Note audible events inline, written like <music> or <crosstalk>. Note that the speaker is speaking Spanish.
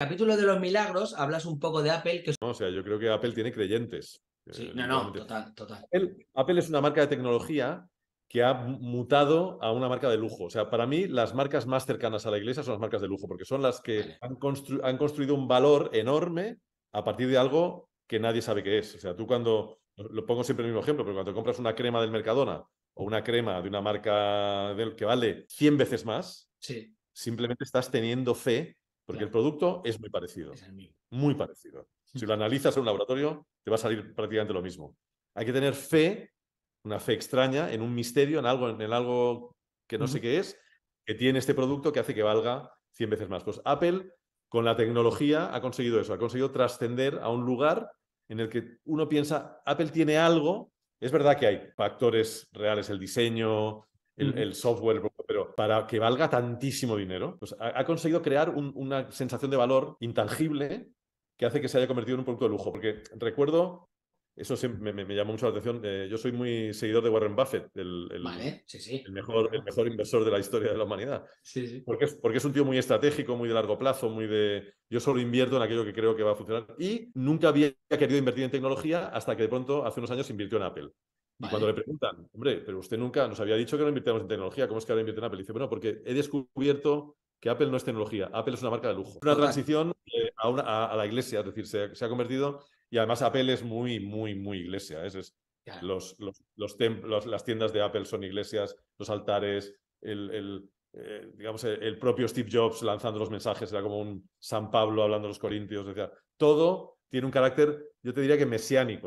capítulo de los milagros hablas un poco de Apple. No, o sea, yo creo que Apple tiene creyentes. Sí, eh, no, no, total, total. Apple, es una marca de tecnología que ha mutado a una marca de lujo. O sea, para mí las marcas más cercanas a la iglesia son las marcas de lujo, porque son las que han, construido un valor enorme a partir de algo que nadie sabe qué es. O sea, tú cuando, lo pongo siempre el mismo ejemplo, pero cuando compras una crema del Mercadona o una crema de una marca que vale 100 veces más, sí. simplemente estás teniendo fe porque el producto es muy parecido. muy parecido. Si lo <laughs> analizas en un laboratorio, te va a salir prácticamente lo mismo. Hay que tener fe, una fe extraña, en un misterio, en algo, en algo que no sé qué es, que tiene este producto que hace que valga 100 veces más. Pues Apple, con la tecnología, ha conseguido eso, ha conseguido trascender a un lugar en el que uno piensa, Apple tiene algo. Es verdad que hay factores reales, el diseño, el software, para que valga tantísimo dinero. ha, conseguido crear una sensación de valor intangible que hace que se haya convertido en un producto de lujo. Porque recuerdo, eso siempre me, llamó mucho la atención, eh, yo soy muy seguidor de Warren Buffett, el, mejor, inversor de la historia de la humanidad. Sí, porque, porque es un tío muy estratégico, muy de largo plazo, muy de... Yo solo invierto en aquello que creo que va a funcionar. Y nunca había querido invertir en tecnología hasta que de pronto, hace unos años, invirtió en Apple. Y cuando le preguntan, hombre, pero usted nunca nos había dicho que no invirtiéramos en tecnología, ¿cómo es que ahora invierte en Apple? Y dice, bueno, porque he descubierto que Apple no es tecnología, Apple es una marca de lujo. Una transición eh, a, la iglesia, es decir, se, ha convertido, y además Apple es muy, muy, muy iglesia. ¿eh? los, los, los, las tiendas de Apple son iglesias, los altares, el, eh, digamos, el propio Steve Jobs lanzando los mensajes, era como un San Pablo hablando a los Corintios, decía, todo tiene un carácter, yo te diría que mesiánico. ¿no?